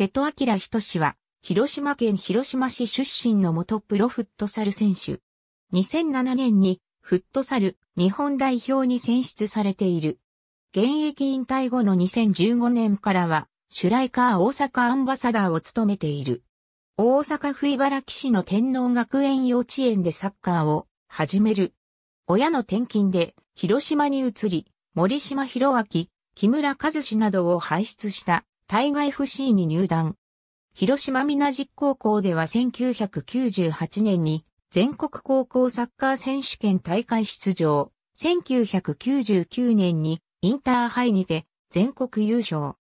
瀬戸明仁氏は、広島県広島市出身の元プロフットサル選手。2007年にフットサル日本代表に選出されている。現役引退後の2015年からは、シュライカー大阪アンバサダーを務めている。大阪府茨城市の天皇学園幼稚園でサッカーを始める。親の転勤で広島に移り、森島博明、木村和志などを輩出した対外 FC に入団。広島みなじ高校では1998年に全国高校サッカー選手権大会出場。1999年にインターハイにて全国優勝。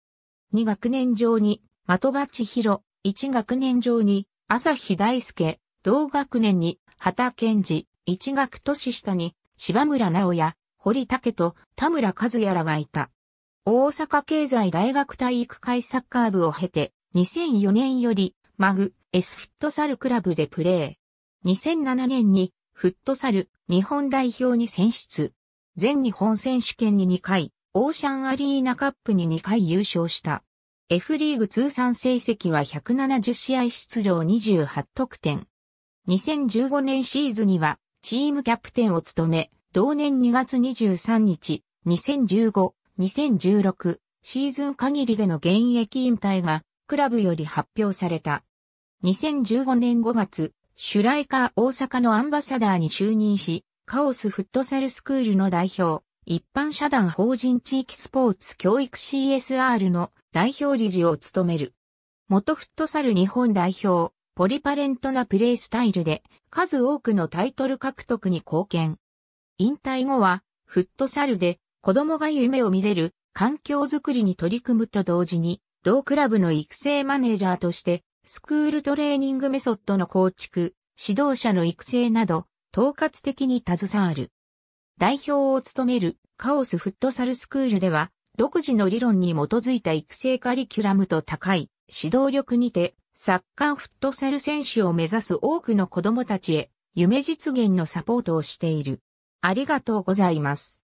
2学年上に的場千尋、1学年上に朝日大輔、同学年に畑健二、1学年下に柴村直也、堀武と田村和也らがいた。大阪経済大学体育会サッカー部を経て、2004年より、マグ、S フットサルクラブでプレー。2007年に、フットサル、日本代表に選出。全日本選手権に2回、オーシャンアリーナカップに2回優勝した。F リーグ通算成績は170試合出場28得点。2015年シーズンにはチームキャプテンを務め、同年2月23日、2015 2016シーズン限りでの現役引退がクラブより発表された。2015年5月、シュライカー大阪のアンバサダーに就任し、カオスフットサルスクールの代表、一般社団法人地域スポーツ教育 CSR の代表理事を務める。元フットサル日本代表、ポリパレントなプレースタイルで数多くのタイトル獲得に貢献。引退後はフットサルで子供が夢を見れる環境づくりに取り組むと同時に、同クラブの育成マネージャーとして、スクールトレーニングメソッドの構築、指導者の育成など、統括的に携わる。代表を務めるカオスフットサルスクールでは、独自の理論に基づいた育成カリキュラムと高い指導力にて、サッカーフットサル選手を目指す多くの子供たちへ、夢実現のサポートをしている。ありがとうございます。